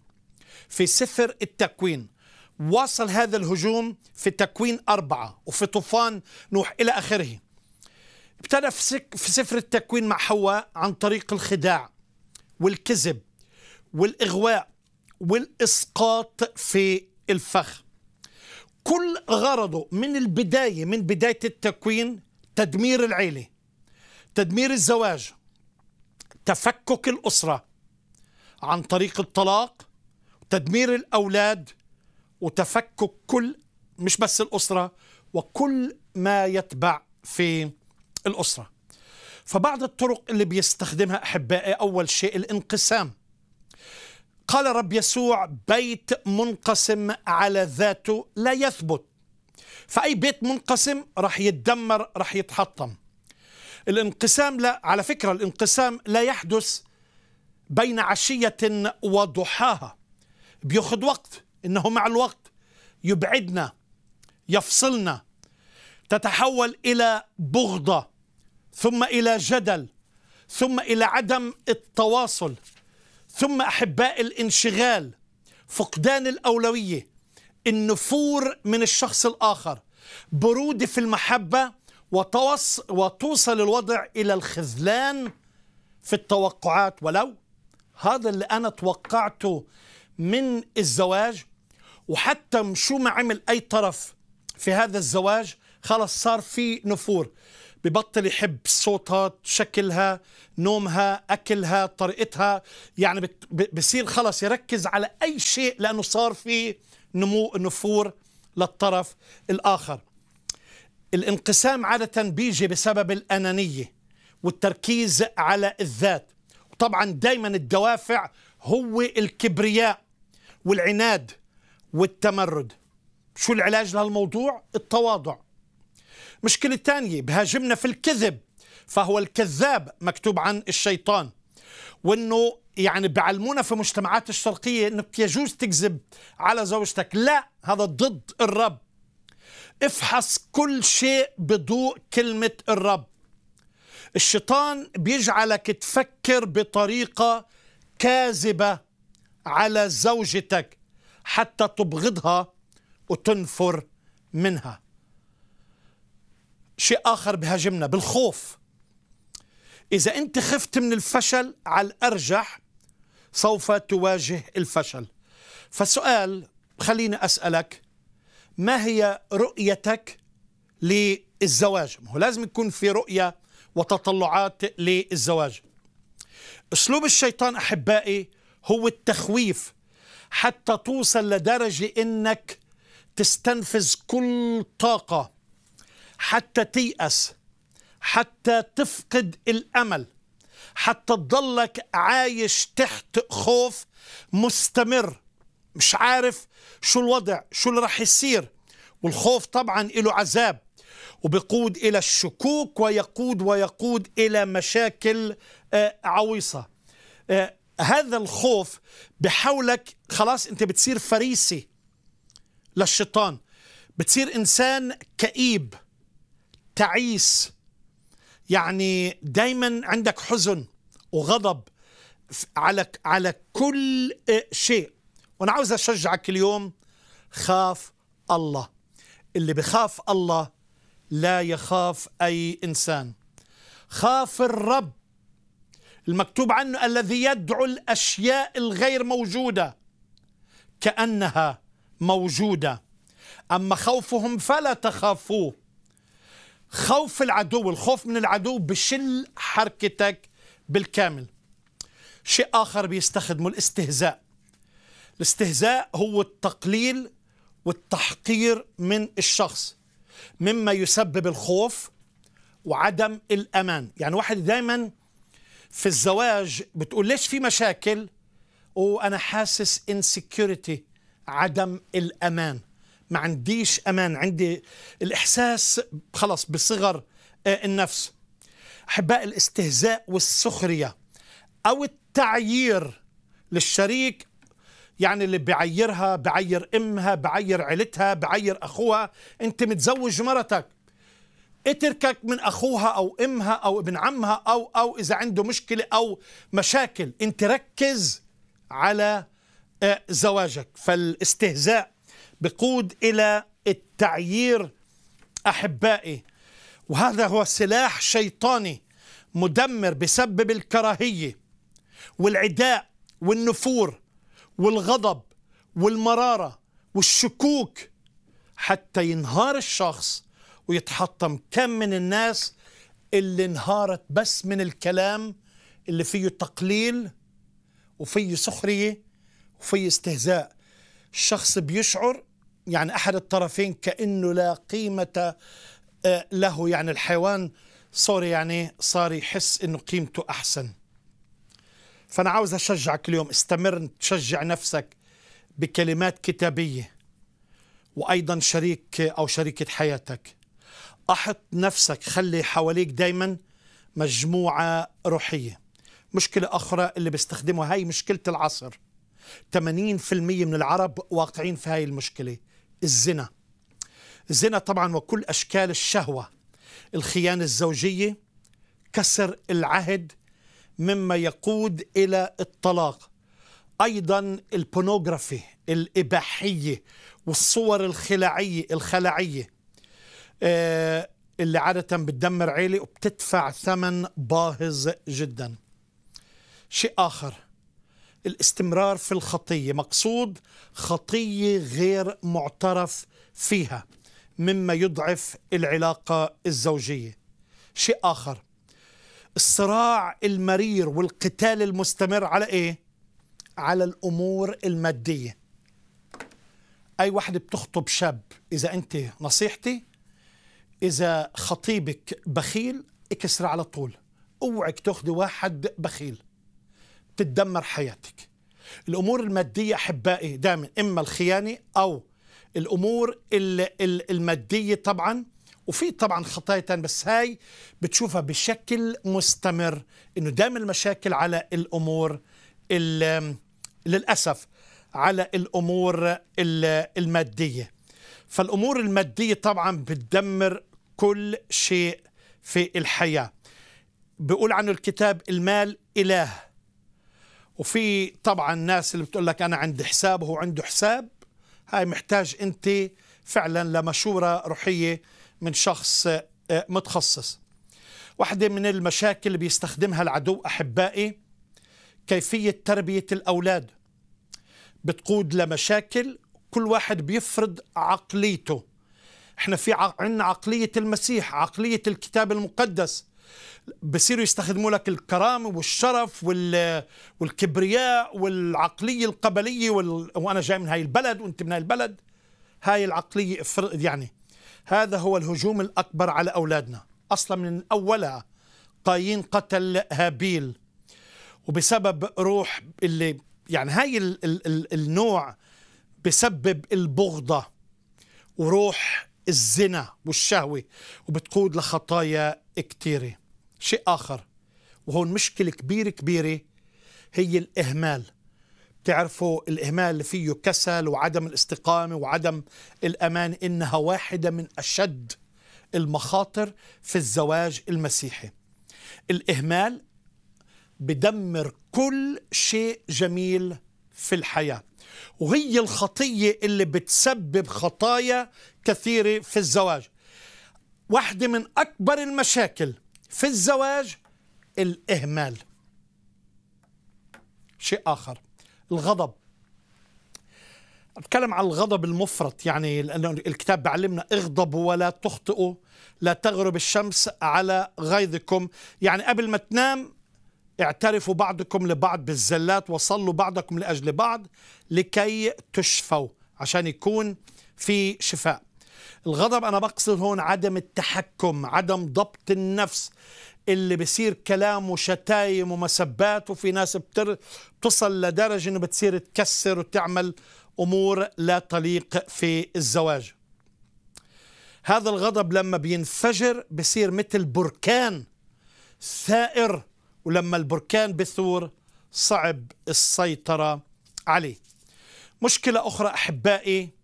في سفر التكوين واصل هذا الهجوم في تكوين أربعة وفي طوفان نوح إلى آخره ابتدى في سفر التكوين مع حواء عن طريق الخداع والكذب والإغواء والإسقاط في الفخ كل غرضه من البداية من بداية التكوين تدمير العيلة تدمير الزواج تفكك الأسرة عن طريق الطلاق تدمير الأولاد وتفكك كل مش بس الأسرة وكل ما يتبع في الأسرة فبعض الطرق اللي بيستخدمها أحبائي أول شيء الانقسام قال رب يسوع بيت منقسم على ذاته لا يثبت فأي بيت منقسم راح يتدمر راح يتحطم الانقسام لا على فكرة الانقسام لا يحدث بين عشية وضحاها بيأخذ وقت إنه مع الوقت يبعدنا يفصلنا تتحول إلى بغضة ثم إلى جدل ثم إلى عدم التواصل ثم أحباء الانشغال فقدان الأولوية النفور من الشخص الآخر برودة في المحبة وتوص وتوصل الوضع إلى الخذلان في التوقعات ولو هذا اللي أنا توقعته من الزواج وحتى شو ما عمل أي طرف في هذا الزواج خلص صار في نفور ببطل يحب صوتها شكلها نومها أكلها طريقتها يعني بصير خلص يركز على أي شيء لأنه صار في نمو نفور للطرف الآخر الانقسام عادة بيجي بسبب الأنانية والتركيز على الذات وطبعا دايما الدوافع هو الكبرياء والعناد والتمرد شو العلاج لهالموضوع التواضع مشكلة تانية بهاجمنا في الكذب فهو الكذاب مكتوب عن الشيطان وانه يعني بعلمونا في مجتمعات الشرقية انك يجوز تكذب على زوجتك لا هذا ضد الرب افحص كل شيء بضوء كلمة الرب الشيطان بيجعلك تفكر بطريقة كاذبة على زوجتك حتى تبغضها وتنفر منها شيء آخر بهاجمنا بالخوف إذا أنت خفت من الفشل على الأرجح سوف تواجه الفشل فالسؤال خليني أسألك ما هي رؤيتك للزواج هو لازم يكون في رؤية وتطلعات للزواج أسلوب الشيطان أحبائي هو التخويف حتى توصل لدرجة أنك تستنفذ كل طاقة حتى تيأس حتى تفقد الأمل حتى تضلك عايش تحت خوف مستمر مش عارف شو الوضع شو اللي راح يصير والخوف طبعا له عذاب وبقود إلى الشكوك ويقود ويقود إلى مشاكل آه، عويصة آه، هذا الخوف بحولك خلاص أنت بتصير فريسي للشيطان بتصير إنسان كئيب تعيس يعني دايما عندك حزن وغضب على على كل شيء وانا عاوز اشجعك اليوم خاف الله اللي بخاف الله لا يخاف اي انسان خاف الرب المكتوب عنه الذي يدعو الاشياء الغير موجوده كانها موجوده اما خوفهم فلا تخافوه خوف العدو الخوف من العدو بشل حركتك بالكامل شيء آخر بيستخدمه الاستهزاء الاستهزاء هو التقليل والتحقير من الشخص مما يسبب الخوف وعدم الأمان يعني واحد دايما في الزواج بتقول ليش في مشاكل وأنا حاسس insecurity عدم الأمان ما عنديش امان عندي الاحساس خلص بصغر آه، النفس احباء الاستهزاء والسخريه او التعيير للشريك يعني اللي بعيرها بعير امها بعير عيلتها بعير اخوها انت متزوج مرتك اتركك من اخوها او امها او ابن عمها او او اذا عنده مشكله او مشاكل انت ركز على آه، زواجك فالاستهزاء بقود إلى التعيير أحبائي وهذا هو سلاح شيطاني مدمر بسبب الكراهية والعداء والنفور والغضب والمرارة والشكوك حتى ينهار الشخص ويتحطم كم من الناس اللي انهارت بس من الكلام اللي فيه تقليل وفيه سخرية وفيه استهزاء الشخص بيشعر يعني أحد الطرفين كأنه لا قيمة آه، له يعني الحيوان سوري يعني صار يحس أنه قيمته أحسن فأنا عاوز أشجعك اليوم استمر تشجع نفسك بكلمات كتابية وأيضا شريك أو شريكة حياتك أحط نفسك خلي حواليك دايما مجموعة روحية مشكلة أخرى اللي بيستخدموها هاي مشكلة العصر 80% من العرب واقعين في هاي المشكله الزنا الزنا طبعا وكل أشكال الشهوة الخيانة الزوجية كسر العهد مما يقود إلى الطلاق أيضا البونوغرافي الإباحية والصور الخلاعية الخلعية آه، اللي عادة بتدمر عيلة وبتدفع ثمن باهظ جدا شيء آخر الاستمرار في الخطيه مقصود خطيه غير معترف فيها مما يضعف العلاقه الزوجيه شيء اخر الصراع المرير والقتال المستمر على ايه على الامور الماديه اي وحده بتخطب شاب اذا انت نصيحتي اذا خطيبك بخيل اكسر على طول اوعك تاخذي واحد بخيل تتدمر حياتك الامور الماديه احبائي دائما اما الخيانه او الامور الماديه طبعا وفي طبعا خطايا تانية بس هاي بتشوفها بشكل مستمر انه دائما المشاكل على الامور للاسف على الامور الماديه فالامور الماديه طبعا بتدمر كل شيء في الحياه بيقول عنه الكتاب المال اله وفي طبعا ناس اللي بتقول لك انا عندي حساب وهو عنده حساب هاي محتاج انت فعلا لمشوره روحيه من شخص آه، متخصص واحدة من المشاكل اللي بيستخدمها العدو أحبائي كيفية تربية الأولاد بتقود لمشاكل كل واحد بيفرض عقليته احنا في عندنا عقلية المسيح عقلية الكتاب المقدس بصيروا يستخدموا لك الكرامه والشرف وال... والكبرياء والعقليه القبليه وال... وانا جاي من هاي البلد وانت من هاي البلد هاي العقليه افرض يعني هذا هو الهجوم الاكبر على اولادنا اصلا من اولها قايين قتل هابيل وبسبب روح اللي يعني هاي ال... ال... ال... النوع بسبب البغضه وروح الزنا والشهوه وبتقود لخطايا كتيرة شيء آخر وهون مشكلة كبيرة كبيرة هي الإهمال بتعرفوا الإهمال اللي فيه كسل وعدم الاستقامة وعدم الأمان إنها واحدة من أشد المخاطر في الزواج المسيحي الإهمال بدمر كل شيء جميل في الحياة وهي الخطية اللي بتسبب خطايا كثيرة في الزواج واحدة من أكبر المشاكل في الزواج الإهمال شيء آخر الغضب أتكلم عن الغضب المفرط يعني لأنه الكتاب بعلمنا اغضبوا ولا تخطئوا لا تغرب الشمس على غيظكم يعني قبل ما تنام اعترفوا بعضكم لبعض بالزلات وصلوا بعضكم لأجل بعض لكي تشفوا عشان يكون في شفاء الغضب انا بقصد هون عدم التحكم عدم ضبط النفس اللي بصير كلام وشتايم ومسبات وفي ناس بتر... بتصل لدرجة انه بتصير تكسر وتعمل امور لا تليق في الزواج هذا الغضب لما بينفجر بصير مثل بركان ثائر ولما البركان بثور صعب السيطرة عليه مشكلة أخرى أحبائي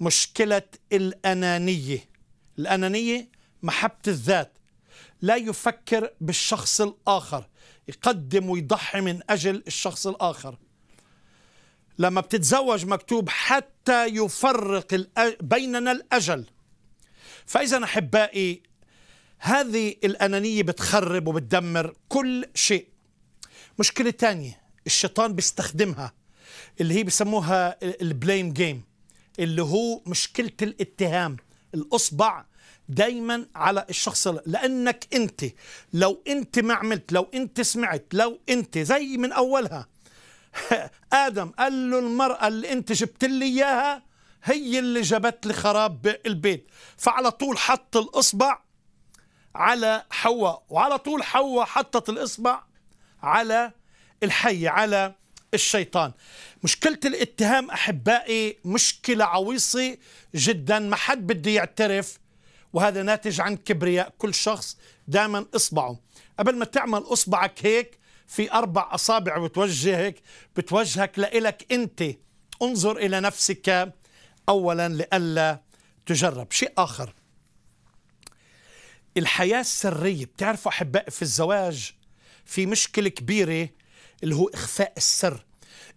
مشكلة الأنانية الأنانية محبة الذات لا يفكر بالشخص الآخر يقدم ويضحي من أجل الشخص الآخر لما بتتزوج مكتوب حتى يفرق بيننا الأجل فإذا أحبائي هذه الأنانية بتخرب وبتدمر كل شيء مشكلة تانية الشيطان بيستخدمها اللي هي بسموها البليم جيم اللي هو مشكله الاتهام الاصبع دايما على الشخص لانك انت لو انت ما عملت لو انت سمعت لو انت زي من اولها ادم قال له المراه اللي انت جبت لي اياها هي اللي جابت لي خراب البيت فعلى طول حط الاصبع على حواء وعلى طول حواء حطت الاصبع على الحي على الشيطان مشكلة الاتهام أحبائي مشكلة عويصة جدا ما حد بده يعترف وهذا ناتج عن كبرياء كل شخص دائما إصبعه قبل ما تعمل إصبعك هيك في أربع أصابع بتوجهك بتوجهك لإلك أنت انظر إلى نفسك أولا لئلا تجرب شيء آخر الحياة السرية بتعرفوا أحبائي في الزواج في مشكلة كبيرة اللي هو إخفاء السر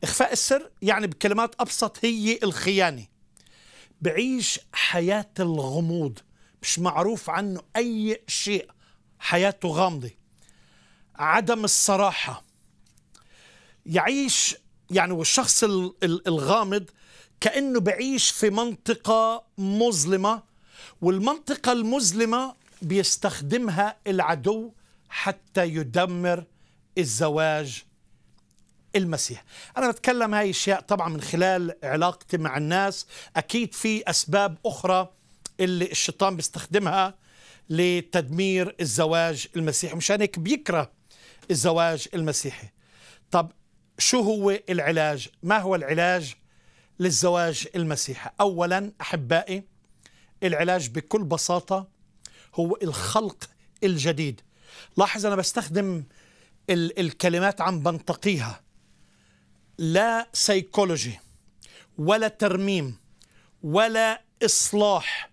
إخفاء السر يعني بكلمات أبسط هي الخيانة بعيش حياة الغموض مش معروف عنه أي شيء حياته غامضة عدم الصراحة يعيش يعني والشخص الغامض كأنه بعيش في منطقة مظلمة والمنطقة المظلمة بيستخدمها العدو حتى يدمر الزواج المسيح أنا بتكلم هاي الأشياء طبعا من خلال علاقتي مع الناس أكيد في أسباب أخرى اللي الشيطان بيستخدمها لتدمير الزواج المسيحي مشان هيك بيكره الزواج المسيحي طب شو هو العلاج ما هو العلاج للزواج المسيحي أولا أحبائي العلاج بكل بساطة هو الخلق الجديد لاحظ أنا بستخدم الكلمات عم بنتقيها لا سيكولوجي ولا ترميم ولا إصلاح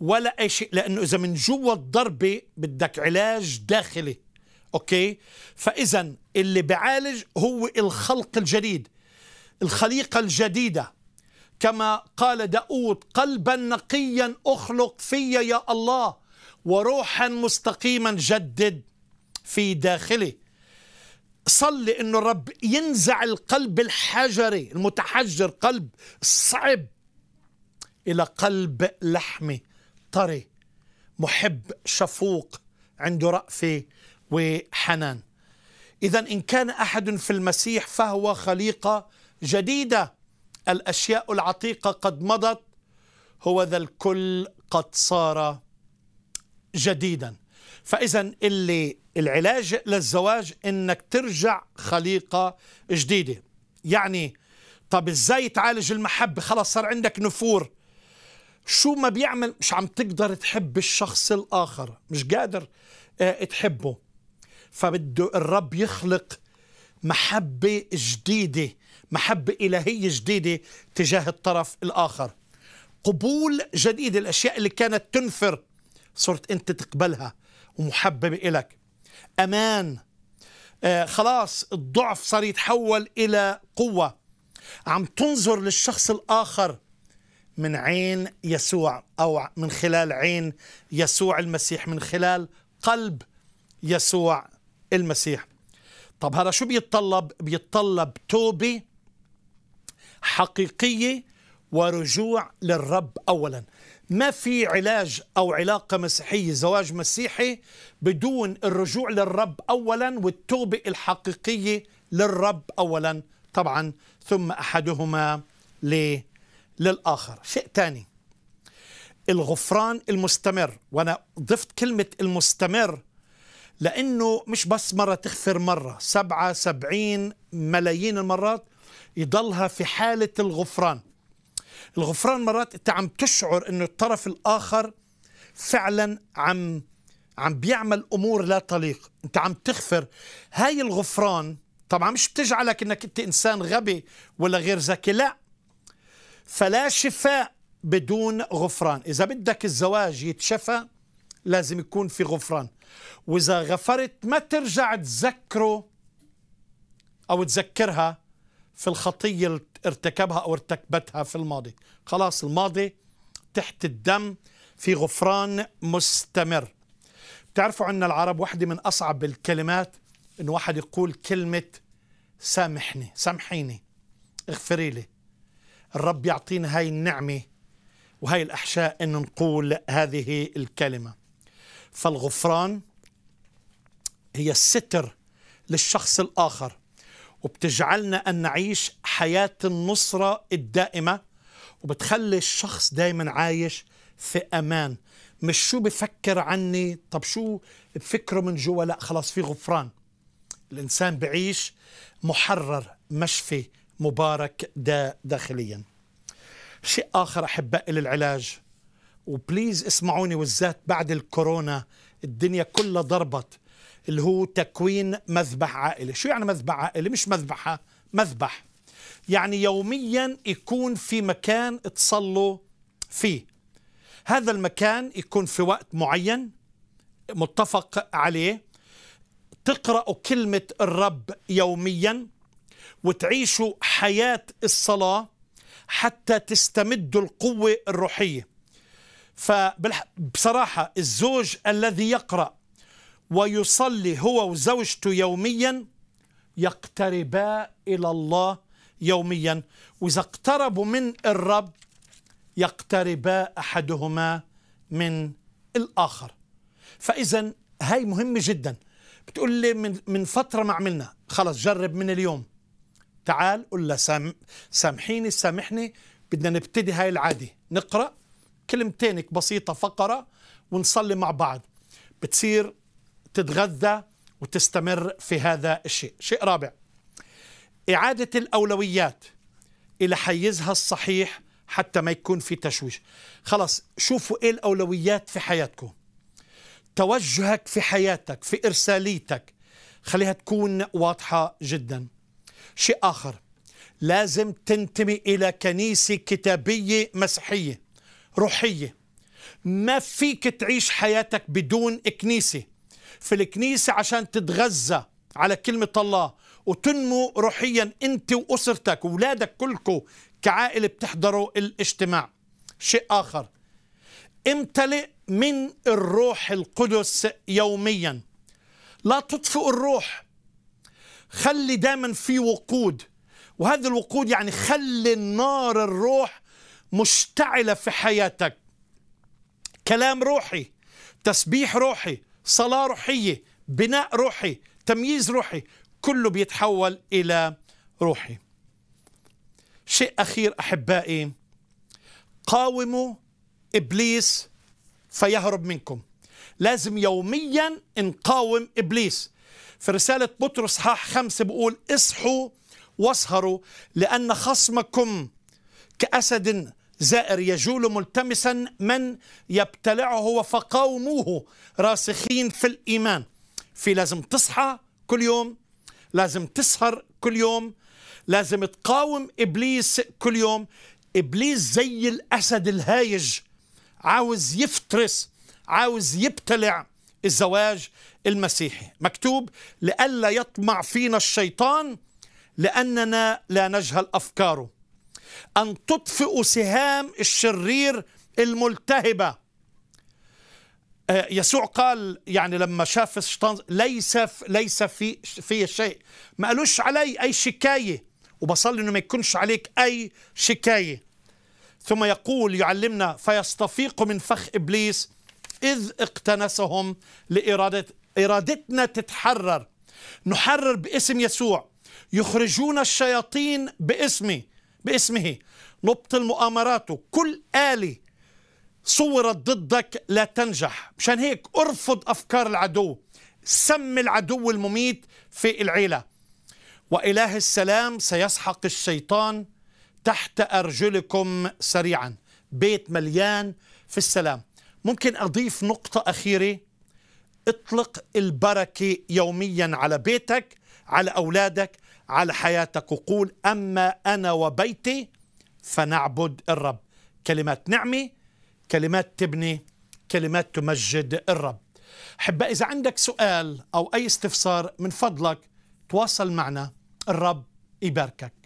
ولا أي شيء لأنه إذا من جوا الضربة بدك علاج داخلي أوكي فإذا اللي بعالج هو الخلق الجديد الخليقة الجديدة كما قال داود قلبا نقيا أخلق في يا الله وروحا مستقيما جدد في داخلي صلي انه الرب ينزع القلب الحجري المتحجر قلب صعب الى قلب لحمي طري محب شفوق عنده رأفة وحنان إذا إن كان أحد في المسيح فهو خليقة جديدة الأشياء العتيقة قد مضت هو ذا الكل قد صار جديدا فإذا اللي العلاج للزواج إنك ترجع خليقة جديدة يعني طب إزاي تعالج المحبة خلاص صار عندك نفور شو ما بيعمل مش عم تقدر تحب الشخص الآخر مش قادر اه تحبه فبده الرب يخلق محبة جديدة محبة إلهية جديدة تجاه الطرف الآخر قبول جديد الأشياء اللي كانت تنفر صرت أنت تقبلها ومحببة إلك أمان آه خلاص الضعف صار يتحول إلى قوة عم تنظر للشخص الآخر من عين يسوع أو من خلال عين يسوع المسيح من خلال قلب يسوع المسيح طب هذا شو بيتطلب؟ بيتطلب توبة حقيقية ورجوع للرب أولا ما في علاج أو علاقة مسيحية زواج مسيحي بدون الرجوع للرب أولا والتوبة الحقيقية للرب أولا طبعا ثم أحدهما للآخر شيء ثاني الغفران المستمر وأنا ضفت كلمة المستمر لأنه مش بس مرة تغفر مرة سبعة سبعين ملايين المرات يضلها في حالة الغفران الغفران مرات انت عم تشعر انه الطرف الاخر فعلا عم عم بيعمل امور لا تليق انت عم تغفر هاي الغفران طبعا مش بتجعلك انك انت انسان غبي ولا غير ذكي لا فلا شفاء بدون غفران اذا بدك الزواج يتشفى لازم يكون في غفران واذا غفرت ما ترجع تذكره او تذكرها في الخطيه ارتكبها أو ارتكبتها في الماضي خلاص الماضي تحت الدم في غفران مستمر تعرفوا عن العرب واحدة من أصعب الكلمات إن واحد يقول كلمة سامحني سامحيني اغفري لي الرب يعطينا هاي النعمة وهاي الأحشاء أن نقول هذه الكلمة فالغفران هي الستر للشخص الآخر وبتجعلنا أن نعيش حياة النصرة الدائمة وبتخلي الشخص دايما عايش في أمان مش شو بفكر عني طب شو بفكره من جوا لا خلاص في غفران الإنسان بعيش محرر مشفي مبارك دا داخليا شيء آخر أحبائي للعلاج وبليز اسمعوني والذات بعد الكورونا الدنيا كلها ضربت اللي هو تكوين مذبح عائلي شو يعني مذبح عائلي مش مذبحة مذبح يعني يوميا يكون في مكان تصلوا فيه هذا المكان يكون في وقت معين متفق عليه تقرأوا كلمة الرب يوميا وتعيشوا حياة الصلاة حتى تستمدوا القوة الروحية فبصراحة الزوج الذي يقرأ ويصلي هو وزوجته يوميا يقتربا إلى الله يوميا وإذا اقتربوا من الرب يقتربا أحدهما من الآخر فإذا هاي مهمة جدا بتقول لي من, من فترة ما عملنا خلص جرب من اليوم تعال قل له سام سامحيني سامحني بدنا نبتدي هاي العادة نقرأ كلمتين بسيطة فقرة ونصلي مع بعض بتصير تتغذى وتستمر في هذا الشيء شيء رابع إعادة الأولويات إلى حيزها الصحيح حتى ما يكون في تشويش خلاص شوفوا إيه الأولويات في حياتكم توجهك في حياتك في إرساليتك خليها تكون واضحة جدا شيء آخر لازم تنتمي إلى كنيسة كتابية مسيحية روحية ما فيك تعيش حياتك بدون كنيسة في الكنيسة عشان تتغذى على كلمة الله وتنمو روحيا أنت وأسرتك وولادك كلكم كعائلة بتحضروا الاجتماع شيء آخر امتلئ من الروح القدس يوميا لا تطفئ الروح خلي دائما في وقود وهذا الوقود يعني خلي النار الروح مشتعلة في حياتك كلام روحي تسبيح روحي صلاة روحية بناء روحي تمييز روحي كله بيتحول إلى روحي شيء أخير أحبائي قاوموا إبليس فيهرب منكم لازم يوميا نقاوم إبليس في رسالة بطرس صحاح خمسة بقول اصحوا واسهروا لأن خصمكم كأسد زائر يجول ملتمسا من يبتلعه وفقاوموه راسخين في الإيمان في لازم تصحى كل يوم لازم تسهر كل يوم لازم تقاوم إبليس كل يوم إبليس زي الأسد الهايج عاوز يفترس عاوز يبتلع الزواج المسيحي مكتوب لئلا يطمع فينا الشيطان لأننا لا نجهل أفكاره أن تطفئ سهام الشرير الملتهبة آه، يسوع قال يعني لما شاف الشيطان ليس ليس في في شيء ما قالوش علي اي شكايه وبصلي انه ما يكونش عليك اي شكايه ثم يقول يعلمنا فيستفيق من فخ ابليس اذ اقتنسهم لاراده ارادتنا تتحرر نحرر باسم يسوع يخرجون الشياطين باسمي باسمه نبطل مؤامراته كل آلة صورت ضدك لا تنجح مشان هيك ارفض أفكار العدو سم العدو المميت في العيلة وإله السلام سيسحق الشيطان تحت أرجلكم سريعا بيت مليان في السلام ممكن أضيف نقطة أخيرة اطلق البركة يوميا على بيتك على أولادك على حياتك وقول أما أنا وبيتي فنعبد الرب كلمات نعمة كلمات تبني كلمات تمجد الرب حب إذا عندك سؤال أو أي استفسار من فضلك تواصل معنا الرب يباركك